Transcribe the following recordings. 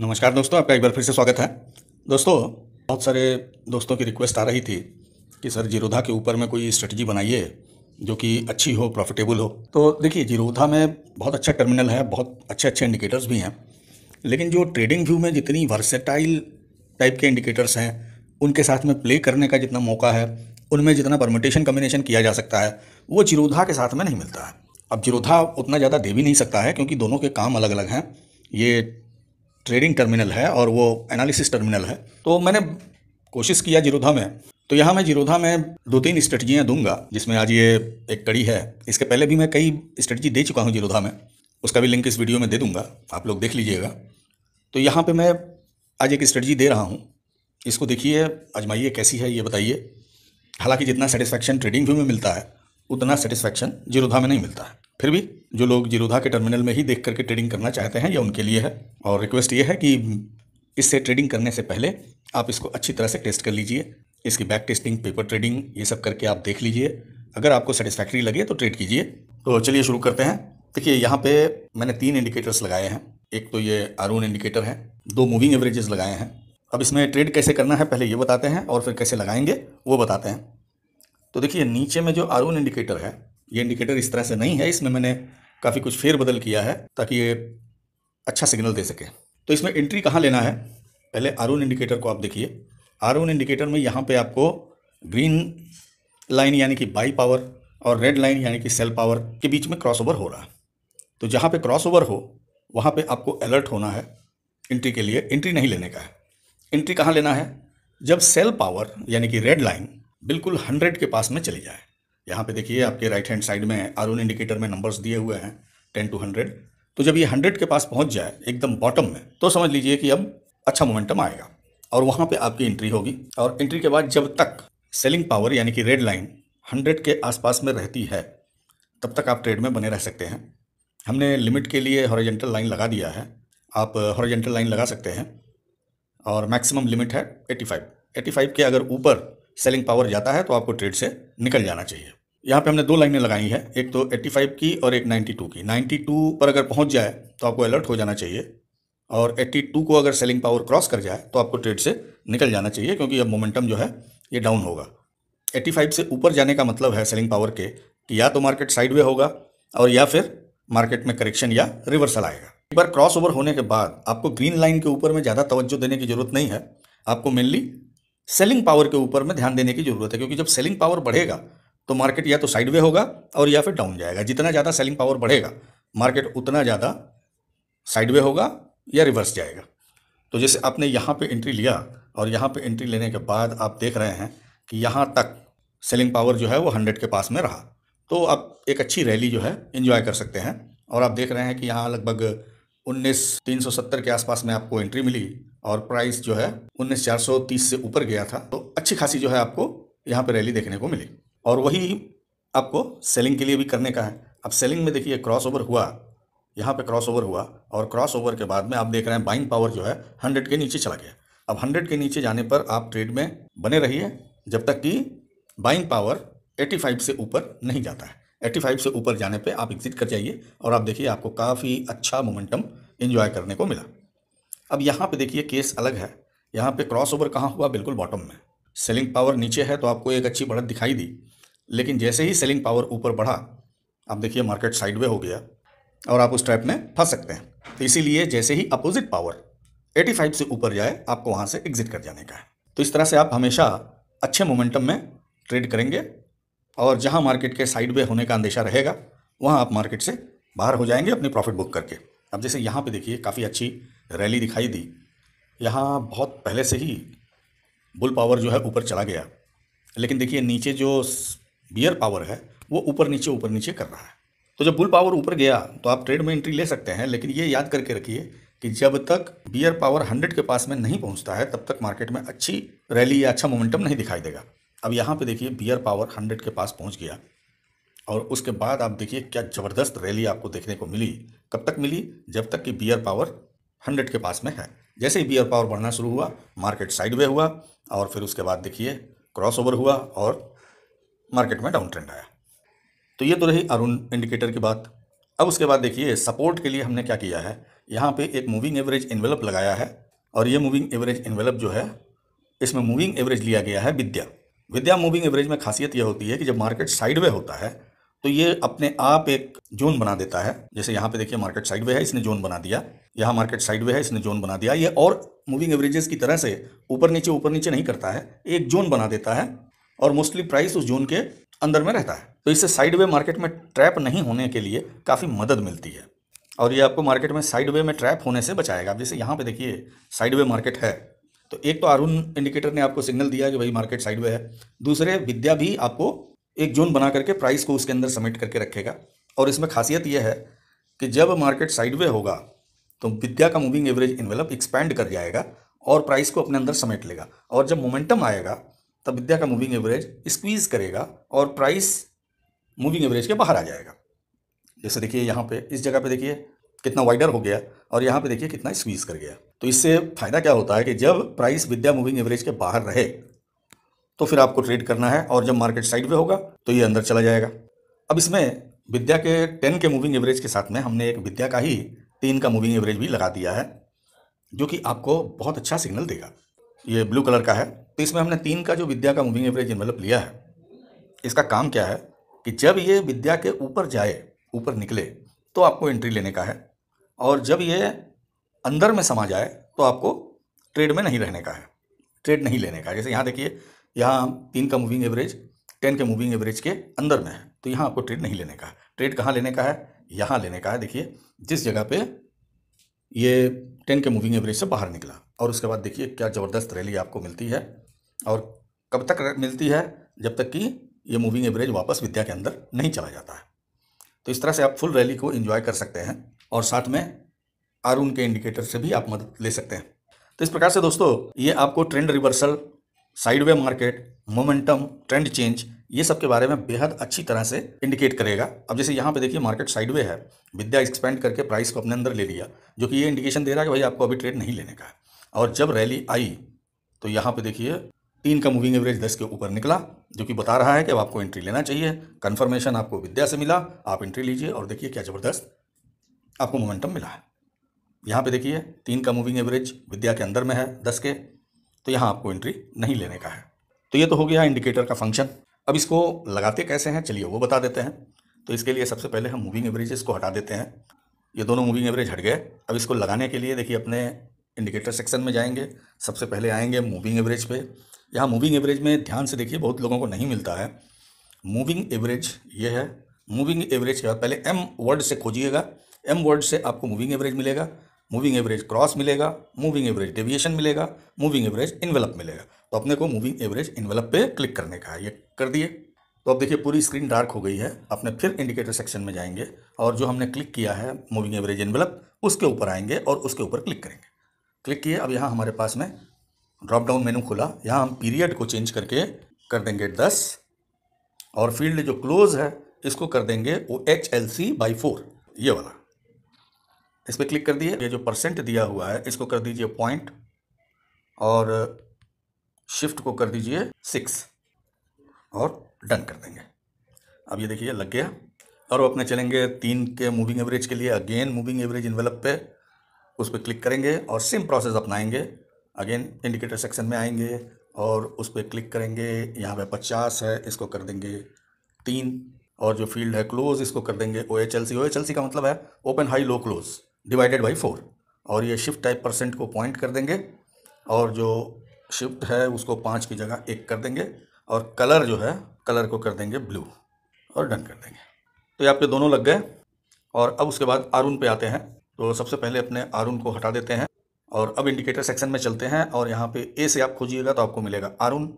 नमस्कार दोस्तों आपका एक बार फिर से स्वागत है दोस्तों बहुत सारे दोस्तों की रिक्वेस्ट आ रही थी कि सर जीरोधा के ऊपर में कोई स्ट्रेटजी बनाइए जो कि अच्छी हो प्रॉफिटेबल हो तो देखिए जीरोधा में बहुत अच्छा टर्मिनल है बहुत अच्छे अच्छे इंडिकेटर्स भी हैं लेकिन जो ट्रेडिंग व्यू में जितनी वर्सेटाइल टाइप के इंडिकेटर्स हैं उनके साथ में प्ले करने का जितना मौका है उनमें जितना परमिटेशन कम्बिनेशन किया जा सकता है वो जीरोधा के साथ में नहीं मिलता है अब जीरोधा उतना ज़्यादा दे भी नहीं सकता है क्योंकि दोनों के काम अलग अलग हैं ये ट्रेडिंग टर्मिनल है और वो एनालिसिस टर्मिनल है तो मैंने कोशिश किया जीरोधा में तो यहाँ मैं जीरोधा में दो तीन स्ट्रेटजियाँ दूंगा जिसमें आज ये एक कड़ी है इसके पहले भी मैं कई स्ट्रेटजी दे चुका हूँ जिरोधा में उसका भी लिंक इस वीडियो में दे दूंगा आप लोग देख लीजिएगा तो यहाँ पर मैं आज एक स्ट्रेटजी दे रहा हूँ इसको देखिए आजमाइए कैसी है ये बताइए हालांकि जितना सेटिस्फैक्शन ट्रेडिंग व्यू में मिलता है उतना सेटिस्फैक्शन जिरोधा में नहीं मिलता है फिर भी जो लोग जिरोधा के टर्मिनल में ही देख करके ट्रेडिंग करना चाहते हैं यह उनके लिए है और रिक्वेस्ट ये है कि इससे ट्रेडिंग करने से पहले आप इसको अच्छी तरह से टेस्ट कर लीजिए इसकी बैक टेस्टिंग पेपर ट्रेडिंग ये सब करके आप देख लीजिए अगर आपको सेटिस्फैक्ट्री लगे तो ट्रेड कीजिए तो चलिए शुरू करते हैं देखिए यहाँ पे मैंने तीन इंडिकेटर्स लगाए हैं एक तो ये आरून इंडिकेटर है दो मूविंग एवरेजेस लगाए हैं अब इसमें ट्रेड कैसे करना है पहले ये बताते हैं और फिर कैसे लगाएंगे वो बताते हैं तो देखिए नीचे में जो आरून इंडिकेटर है ये इंडिकेटर इस तरह से नहीं है इसमें मैंने काफ़ी कुछ फेरबदल किया है ताकि ये अच्छा सिग्नल दे सके तो इसमें एंट्री कहाँ लेना है पहले आर इंडिकेटर को आप देखिए आर इंडिकेटर में यहाँ पर आपको ग्रीन लाइन यानी कि बाई पावर और रेड लाइन यानी कि सेल पावर के बीच में क्रॉसओवर हो रहा है तो जहाँ पे क्रॉसओवर हो वहाँ पे आपको अलर्ट होना है एंट्री के लिए एंट्री नहीं लेने का है एंट्री कहाँ लेना है जब सेल पावर यानी कि रेड लाइन बिल्कुल हंड्रेड के पास में चली जाए यहाँ पे देखिए आपके राइट हैंड साइड में आर इंडिकेटर में नंबर्स दिए हुए हैं टेन टू हंड्रेड तो जब ये हंड्रेड के पास पहुँच जाए एकदम बॉटम में तो समझ लीजिए कि अब अच्छा मोमेंटम आएगा और वहाँ पर आपकी एंट्री होगी और एंट्री के बाद जब तक सेलिंग पावर यानी कि रेड लाइन हंड्रेड के आसपास में रहती है तब तक आप ट्रेड में बने रह सकते हैं हमने लिमिट के लिए हॉरिजेंटल लाइन लगा दिया है आप हॉरिजेंटल लाइन लगा सकते हैं और मैक्सिमम लिमिट है 85 85 के अगर ऊपर सेलिंग पावर जाता है तो आपको ट्रेड से निकल जाना चाहिए यहाँ पे हमने दो लाइनें लगाई हैं एक तो 85 की और एक 92 की 92 पर अगर पहुँच जाए तो आपको अलर्ट हो जाना चाहिए और 82 को अगर सेलिंग पावर क्रॉस कर जाए तो आपको ट्रेड से निकल जाना चाहिए क्योंकि अब मोमेंटम जो है ये डाउन होगा 85 से ऊपर जाने का मतलब है सेलिंग पावर के कि या तो मार्केट साइडवे होगा और या फिर मार्केट में करेक्शन या रिवर्सल आएगा एक बार क्रॉस ओवर होने के बाद आपको ग्रीन लाइन के ऊपर में ज़्यादा तवज्जो देने की ज़रूरत नहीं है आपको मेनली सेलिंग पावर के ऊपर में ध्यान देने की ज़रूरत है क्योंकि जब सेलिंग पावर बढ़ेगा तो मार्केट या तो साइडवे होगा और या फिर डाउन जाएगा जितना ज़्यादा सेलिंग पावर बढ़ेगा मार्केट उतना ज़्यादा साइडवे होगा या रिवर्स जाएगा तो जैसे आपने यहाँ पे एंट्री लिया और यहाँ पे एंट्री लेने के बाद आप देख रहे हैं कि यहाँ तक सेलिंग पावर जो है वो हंड्रेड के पास में रहा तो आप एक अच्छी रैली जो है इन्जॉय कर सकते हैं और आप देख रहे हैं कि यहाँ लगभग उन्नीस तीन सौ सत्तर के आसपास में आपको एंट्री मिली और प्राइस जो है उन्नीस चार सौ तीस से ऊपर गया था तो अच्छी खासी जो है आपको यहाँ पर रैली देखने को मिली और वही आपको सेलिंग के लिए भी करने का है अब सेलिंग में देखिए क्रॉस ओवर हुआ यहाँ पे क्रॉस ओवर हुआ और क्रॉस ओवर के बाद में आप देख रहे हैं बाइंग पावर जो है हंड्रेड के नीचे चला गया अब हंड्रेड के नीचे जाने पर आप ट्रेड में बने रहिए जब तक कि बाइंग पावर एटी फाइव से ऊपर नहीं जाता है एटी फाइव से ऊपर जाने पे आप एग्जिट कर जाइए और आप देखिए आपको काफ़ी अच्छा मोमेंटम इन्जॉय करने को मिला अब यहाँ पर देखिए केस अलग है यहाँ पर क्रॉस ओवर कहाँ हुआ बिल्कुल बॉटम में सेलिंग पावर नीचे है तो आपको एक अच्छी बढ़त दिखाई दी लेकिन जैसे ही सेलिंग पावर ऊपर बढ़ा आप देखिए मार्केट साइडवे हो गया और आप उस ट्रैप में फंस सकते हैं तो इसीलिए जैसे ही अपोजिट पावर 85 से ऊपर जाए आपको वहाँ से एग्जिट कर जाने का है तो इस तरह से आप हमेशा अच्छे मोमेंटम में ट्रेड करेंगे और जहाँ मार्केट के साइडवे होने का अंदेशा रहेगा वहाँ आप मार्केट से बाहर हो जाएंगे अपनी प्रॉफिट बुक करके अब जैसे यहाँ पे देखिए काफ़ी अच्छी रैली दिखाई दी यहाँ बहुत पहले से ही बुल पावर जो है ऊपर चला गया लेकिन देखिए नीचे जो बियर पावर है वो ऊपर नीचे ऊपर नीचे कर रहा है तो जब बुल पावर ऊपर गया तो आप ट्रेड में एंट्री ले सकते हैं लेकिन ये याद करके रखिए कि जब तक बियर पावर 100 के पास में नहीं पहुंचता है तब तक मार्केट में अच्छी रैली या अच्छा मोमेंटम नहीं दिखाई देगा अब यहाँ पे देखिए बियर पावर 100 के पास पहुंच गया और उसके बाद आप देखिए क्या ज़बरदस्त रैली आपको देखने को मिली कब तक मिली जब तक कि बियर पावर हंड्रेड के पास में है जैसे ही बियर पावर बढ़ना शुरू हुआ मार्केट साइड हुआ और फिर उसके बाद देखिए क्रॉस हुआ और मार्केट में डाउन ट्रेंड आया तो ये तो रही अरुण इंडिकेटर की बात अब उसके बाद देखिए सपोर्ट के लिए हमने क्या किया है यहाँ पे एक मूविंग एवरेज इन्वेलप लगाया है और ये मूविंग एवरेज इन्वेलप जो है इसमें मूविंग एवरेज लिया गया है विद्या विद्या मूविंग एवरेज में खासियत यह होती है कि जब मार्केट साइडवे होता है तो ये अपने आप एक जोन बना देता है जैसे यहाँ पे देखिए मार्केट साइडवे है इसने जोन बना दिया यहाँ मार्केट साइडवे है इसने जोन बना दिया ये और मूविंग एवरेजेस की तरह से ऊपर नीचे ऊपर नीचे नहीं करता है एक जोन बना देता है और मोस्टली प्राइस उस जोन के अंदर में रहता है तो इससे साइड वे मार्केट में ट्रैप नहीं होने के लिए काफ़ी मदद मिलती है और ये आपको मार्केट में साइड वे में ट्रैप होने से बचाएगा जैसे यहाँ पे देखिए साइड वे मार्केट है तो एक तो अरुण इंडिकेटर ने आपको सिग्नल दिया कि भाई मार्केट साइड वे है दूसरे विद्या भी आपको एक जोन बना करके प्राइस को उसके अंदर समेट करके रखेगा और इसमें खासियत यह है कि जब मार्केट साइड वे होगा तो विद्या का मूविंग एवरेज इन्वेलप एक्सपैंड कर जाएगा और प्राइस को अपने अंदर समेट लेगा और जब मोमेंटम आएगा तब विद्या का मूविंग एवरेज स्क्वीज करेगा और प्राइस मूविंग एवरेज के बाहर आ जाएगा जैसे देखिए यहाँ पे इस जगह पे देखिए कितना वाइडर हो गया और यहाँ पे देखिए कितना स्क्वीज कर गया तो इससे फ़ायदा क्या होता है कि जब प्राइस विद्या मूविंग एवरेज के बाहर रहे तो फिर आपको ट्रेड करना है और जब मार्केट साइड पर होगा तो ये अंदर चला जाएगा अब इसमें विद्या के टेन के मूविंग एवरेज के साथ में हमने एक विद्या का ही तीन का मूविंग एवरेज भी लगा दिया है जो कि आपको बहुत अच्छा सिग्नल देगा ये ब्लू कलर का है तो इसमें हमने तीन का जो विद्या का मूविंग एवरेज इन्वेलप लिया है इसका काम क्या है कि जब ये विद्या के ऊपर जाए ऊपर निकले तो आपको एंट्री लेने का है और जब ये अंदर में समा जाए तो आपको ट्रेड में नहीं रहने का है ट्रेड नहीं लेने का जैसे यहाँ देखिए यहाँ तीन का मूविंग एवरेज टेन के मूविंग एवरेज के अंदर में है तो यहाँ आपको ट्रेड नहीं लेने का है ट्रेड कहाँ लेने का है यहाँ लेने का है देखिए जिस जगह पे ये टेन के मूविंग एवरेज से बाहर निकला और उसके बाद देखिए क्या ज़बरदस्त रैली आपको मिलती है और कब तक मिलती है जब तक कि ये मूविंग एवरेज वापस विद्या के अंदर नहीं चला जाता है तो इस तरह से आप फुल रैली को इन्जॉय कर सकते हैं और साथ में आरून के इंडिकेटर से भी आप मदद ले सकते हैं तो इस प्रकार से दोस्तों ये आपको trend reversal sideway market momentum trend change ये सब के बारे में बेहद अच्छी तरह से इंडिकेट करेगा अब जैसे यहाँ पे देखिए मार्केट साइडवे है विद्या एक्सपेंड करके प्राइस को अपने अंदर ले लिया जो कि ये इंडिकेशन दे रहा है कि भाई आपको अभी ट्रेड नहीं लेने का है और जब रैली आई तो यहाँ पे देखिए तीन का मूविंग एवरेज दस के ऊपर निकला जो कि बता रहा है कि अब आपको एंट्री लेना चाहिए कन्फर्मेशन आपको विद्या से मिला आप एंट्री लीजिए और देखिए क्या ज़बरदस्त आपको मोमेंटम मिला है यहाँ पर देखिए तीन का मूविंग एवरेज विद्या के अंदर में है दस के तो यहाँ आपको एंट्री नहीं लेने का है तो ये तो हो गया इंडिकेटर का फंक्शन अब इसको लगाते कैसे हैं चलिए वो बता देते हैं तो इसके लिए सबसे पहले हम मूविंग एवरेजेस को हटा देते हैं ये दोनों मूविंग एवरेज हट गए अब इसको लगाने के लिए देखिए अपने इंडिकेटर सेक्शन में जाएंगे सबसे पहले आएंगे मूविंग एवरेज पे यहाँ मूविंग एवरेज में ध्यान से देखिए बहुत लोगों को नहीं मिलता है मूविंग एवरेज ये है मूविंग एवरेज के बाद पहले एम वर्ड से खोजिएगा एम वर्ड से आपको मूविंग एवरेज मिलेगा मूविंग एवरेज क्रॉस मिलेगा मूविंग एवरेज डेविएशन मिलेगा मूविंग एवरेज इन्वेलप मिलेगा तो अपने को मूविंग एवरेज इन्वेलप पे क्लिक करने का है ये कर दिए तो अब देखिए पूरी स्क्रीन डार्क हो गई है अपने फिर इंडिकेटर सेक्शन में जाएंगे और जो हमने क्लिक किया है मूविंग एवरेज इन्वेलप उसके ऊपर आएंगे और उसके ऊपर क्लिक करेंगे क्लिक किए अब यहाँ हमारे पास में ड्रॉप डाउन मेनू खुला यहाँ हम पीरियड को चेंज करके कर देंगे दस और फील्ड जो क्लोज है इसको कर देंगे वो H L C by four ये वाला इस पर क्लिक कर दिए ये जो परसेंट दिया हुआ है इसको कर दीजिए पॉइंट और शिफ्ट को कर दीजिए सिक्स और डन कर देंगे अब ये देखिए लग गया और वो अपने चलेंगे तीन के मूविंग एवरेज के लिए अगेन मूविंग एवरेज इन्वेलप पे उस पर क्लिक करेंगे और सेम प्रोसेस अपनाएंगे अगेन इंडिकेटर सेक्शन में आएंगे और उस पर क्लिक करेंगे यहाँ पे पचास है इसको कर देंगे तीन और जो फील्ड है क्लोज इसको कर देंगे O H L C O H L C का मतलब है open high low close divided by four और ये शिफ्ट टाइप परसेंट को पॉइंट कर देंगे और जो शिफ्ट है उसको पाँच की जगह एक कर देंगे और कलर जो है कलर को कर देंगे ब्लू और डन कर देंगे तो ये आपके दोनों लग गए और अब उसके बाद आरून पे आते हैं तो सबसे पहले अपने आरून को हटा देते हैं और अब इंडिकेटर सेक्शन में चलते हैं और यहाँ पे ए से आप खोजिएगा तो आपको मिलेगा आरून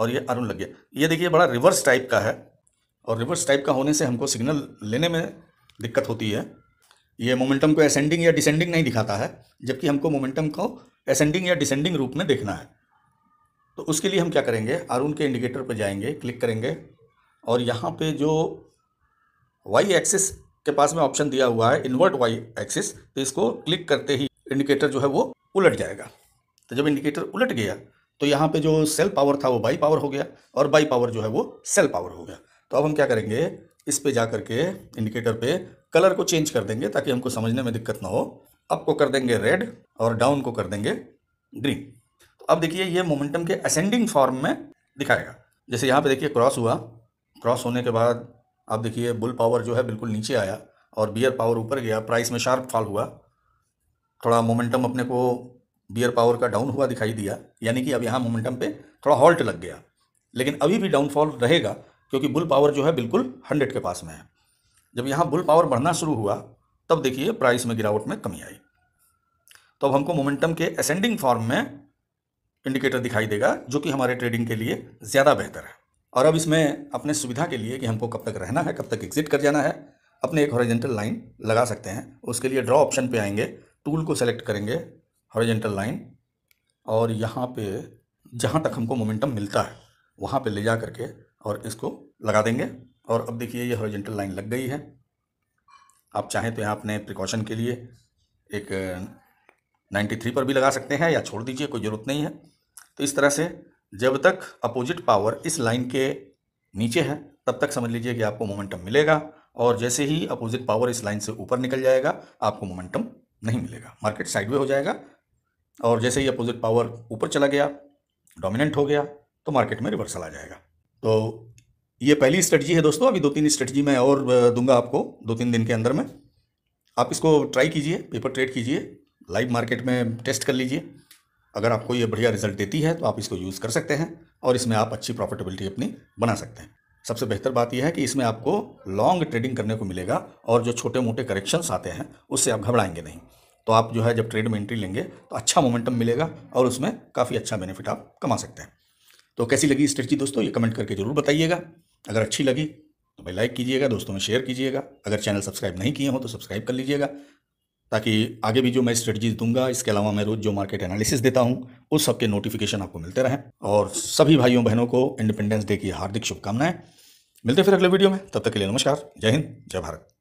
और ये आरून लग गया ये देखिए बड़ा रिवर्स टाइप का है और रिवर्स टाइप का होने से हमको सिग्नल लेने में दिक्कत होती है ये मोमेंटम को असेंडिंग या डिसेंडिंग नहीं दिखाता है जबकि हमको मोमेंटम को असेंडिंग या डिसेंडिंग रूप में देखना है तो उसके लिए हम क्या करेंगे आरून के इंडिकेटर पर जाएंगे क्लिक करेंगे और यहाँ पे जो वाई एक्सिस के पास में ऑप्शन दिया हुआ है इन्वर्ट वाई एक्सिस तो इसको क्लिक करते ही इंडिकेटर जो है वो उलट जाएगा तो जब इंडिकेटर उलट गया तो यहाँ पे जो सेल पावर था वो बाई पावर हो गया और बाई पावर जो है वो सेल पावर हो गया तो अब हम क्या करेंगे इस पे जा करके इंडिकेटर पे कलर को चेंज कर देंगे ताकि हमको समझने में दिक्कत ना हो अप को कर देंगे रेड और डाउन को कर देंगे ग्रीन तो अब देखिए ये मोमेंटम के असेंडिंग फॉर्म में दिखाएगा जैसे यहाँ पे देखिए क्रॉस हुआ क्रॉस होने के बाद आप देखिए बुल पावर जो है बिल्कुल नीचे आया और बियर पावर ऊपर गया प्राइस में शार्प फॉल हुआ थोड़ा मोमेंटम अपने को बियर पावर का डाउन हुआ दिखाई दिया यानी कि अब यहाँ मोमेंटम पर थोड़ा हॉल्ट लग गया लेकिन अभी भी डाउनफॉल रहेगा क्योंकि बुल पावर जो है बिल्कुल हंड्रेड के पास में है जब यहाँ बुल पावर बढ़ना शुरू हुआ तब देखिए प्राइस में गिरावट में कमी आई तो अब हमको मोमेंटम के असेंडिंग फॉर्म में इंडिकेटर दिखाई देगा जो कि हमारे ट्रेडिंग के लिए ज़्यादा बेहतर है और अब इसमें अपने सुविधा के लिए कि हमको कब तक रहना है कब तक एग्जिट कर जाना है अपने एक हॉरिजेंटल लाइन लगा सकते हैं उसके लिए ड्रॉ ऑप्शन पे आएंगे टूल को सेलेक्ट करेंगे हॉरिजेंटल लाइन और यहाँ पे जहाँ तक हमको मोमेंटम मिलता है वहाँ पे ले जा करके और इसको लगा देंगे और अब देखिए ये हॉरिजेंटल लाइन लग गई है आप चाहें तो यहाँ अपने प्रिकॉशन के लिए एक 93 पर भी लगा सकते हैं या छोड़ दीजिए कोई ज़रूरत नहीं है तो इस तरह से जब तक अपोजिट पावर इस लाइन के नीचे है तब तक समझ लीजिए कि आपको मोमेंटम मिलेगा और जैसे ही अपोजिट पावर इस लाइन से ऊपर निकल जाएगा आपको मोमेंटम नहीं मिलेगा मार्केट साइडवे हो जाएगा और जैसे ही अपोजिट पावर ऊपर चला गया डोमिनेंट हो गया तो मार्केट में रिवर्सल आ जाएगा तो ये पहली स्ट्रेटजी है दोस्तों अभी दो तीन स्ट्रेटजी मैं और दूंगा आपको दो तीन दिन के अंदर में आप इसको ट्राई कीजिए पेपर ट्रेड कीजिए लाइव मार्केट में टेस्ट कर लीजिए अगर आपको ये बढ़िया रिजल्ट देती है तो आप इसको यूज़ कर सकते हैं और इसमें आप अच्छी प्रॉफिटेबिलिटी अपनी बना सकते हैं सबसे बेहतर बात यह है कि इसमें आपको लॉन्ग ट्रेडिंग करने को मिलेगा और जो छोटे मोटे करेक्शंस आते हैं उससे आप घबराएंगे नहीं तो आप जो है जब ट्रेड में एंट्री लेंगे तो अच्छा मोमेंटम मिलेगा और उसमें काफ़ी अच्छा बेनिफिट आप कमा सकते हैं तो कैसी लगी स्ट्रेटजी दोस्तों ये कमेंट करके ज़रूर बताइएगा अगर अच्छी लगी तो भाई लाइक कीजिएगा दोस्तों में शेयर कीजिएगा अगर चैनल सब्सक्राइब नहीं किए हो तो सब्सक्राइब कर लीजिएगा ताकि आगे भी जो मैं स्ट्रेटजीज दूंगा इसके अलावा मैं रोज़ जो मार्केट एनालिसिस देता हूँ उस सबके नोटिफिकेशन आपको मिलते रहें और सभी भाइयों बहनों को इंडिपेंडेंस डे की हार्दिक शुभकामनाएं मिलते फिर अगले वीडियो में तब तक के लिए नमस्कार जय हिंद जय भारत